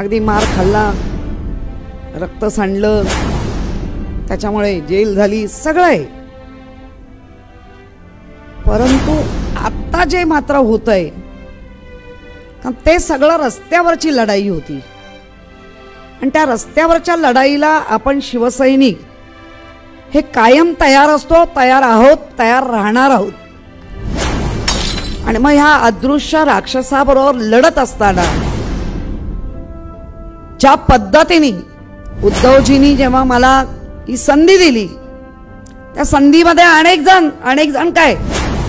अगदी मार खाल्ला रक्त सांडलं त्याच्यामुळे जेल झाली सगळं आहे परंतु आत्ता जे मात्र होत आहे ते सगळं रस्त्यावरची लढाई होती आणि त्या रस्त्यावरच्या लढाईला आपण शिवसैनिक हे कायम तयार असतो तयार आहोत तयार राहणार आहोत आणि मग ह्या अदृश्य राक्षसाबरोबर लढत असताना ज्या पद्धतीने उद्धवजींनी जेव्हा मला ही संधी दिली त्या संधीमध्ये अनेक जण अनेक जण काय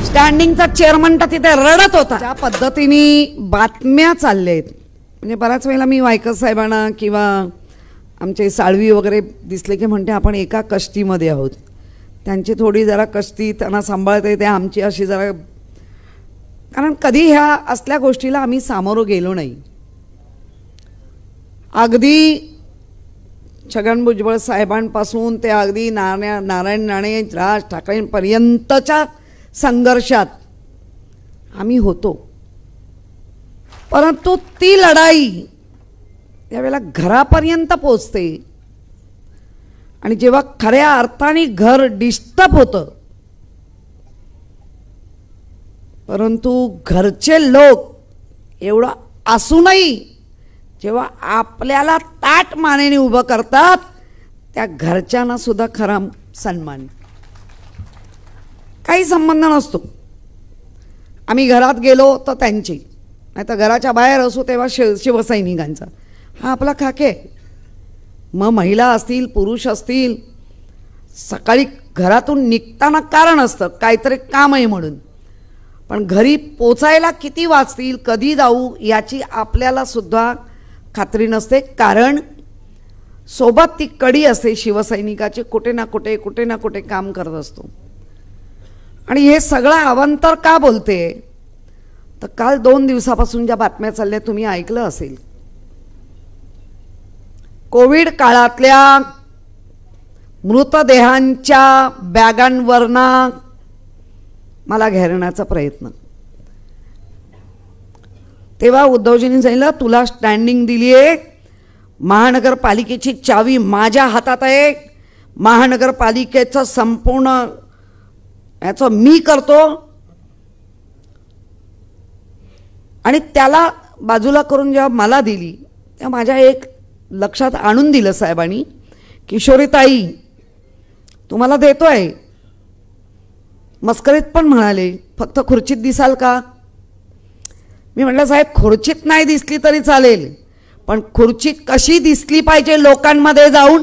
स्टँडिंगचा चेअरमन तर तिथे रडत होता ज्या पद्धतीने बातम्या चालल्या आहेत म्हणजे बऱ्याच वेळेला मी वायकर साहेबांना किंवा आमचे साळवी वगैरे दिसले की म्हणते आपण एका कष्टीमध्ये आहोत त्यांची थोडी जरा कष्टी त्यांना सांभाळते ते आमची अशी जरा कारण कधी ह्या असल्या गोष्टीला आम्ही सामोरं गेलो नाही अगदी छगन भुजबळ साहेबांपासून ते अगदी नारायण नारायण राणे राज ठाकरेंपर्यंतच्या संघर्षात आम्ही होतो परंतु ती लढाई त्यावेळेला घरापर्यंत पोचते आणि जेव्हा खऱ्या अर्थाने घर डिस्टर्ब होतं परंतु घरचे लोक एवढं असूनही जेव्हा आपल्याला ताट मानेने उभं करतात त्या घरच्यांना सुद्धा खरा सन्मान काही संबंध नसतो आम्ही घरात गेलो तर त्यांची नाही तर घराच्या बाहेर असो तेव्हा शिव शिवसैनिकांचा हा आपला खाके मग महिला असतील पुरुष असतील सकाळी घरातून निघताना कारण असतं काहीतरी काम आहे म्हणून पण घरी पोचायला किती वाचतील कधी जाऊ याची आपल्याला सुद्धा खात्री नसते कारण सोबत ती कडी असते शिवसैनिकाची कुठे ना कुठे कुठे ना कुठे काम करत असतो आणि हे सगळं अवंतर का बोलते तर काल दोन दिवसापासून ज्या बातम्या चालल्या तुम्ही ऐकलं असेल कोविड काळातल्या मृतदेहांच्या बॅगांवरना मला घेरण्याचा प्रयत्न तेव्हा उद्धवजींनी सांगितलं तुला स्टँडिंग दिली आहे महानगरपालिकेची चावी माझ्या हातात आहे महानगरपालिकेचं संपूर्ण याचं मी करतो आणि त्याला बाजूला करून जेव्हा मला दिली तेव्हा माझ्या एक लक्षात आणून दिलं साहेबांनी किशोरी ताई तुम्हाला देतो आहे मस्करीत पण म्हणाले फक्त खुर्चीत दिसाल का मी म्हटलं साहेब खुर्चीत नाही दिसली तरी चालेल पण खुर्ची कशी दिसली पाहिजे लोकांमध्ये जाऊन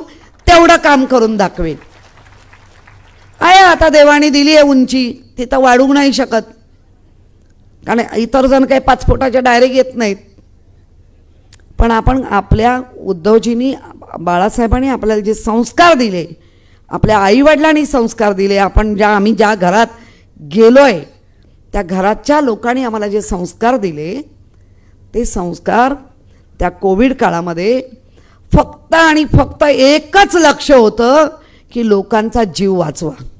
तेवढं काम करून दाखवेल आहे आता देवाणी दिली आहे उंची ती तर वाढू नाही शकत कारण इतर जण काही पाच फुटाच्या डायरेक्ट येत नाहीत पण आपण आपल्या उद्धवजींनी बाळासाहेबांनी आपल्याला जे संस्कार दिले आपल्या आईवडिलांनी संस्कार दिले आपण ज्या आम्ही ज्या घरात गेलो आहे त्या घराच्या लोकांनी आम्हाला जे संस्कार दिले ते संस्कार त्या कोविड काळामध्ये फक्त आणि फक्त एकच लक्ष होतं की लोकांचा जीव वाचवा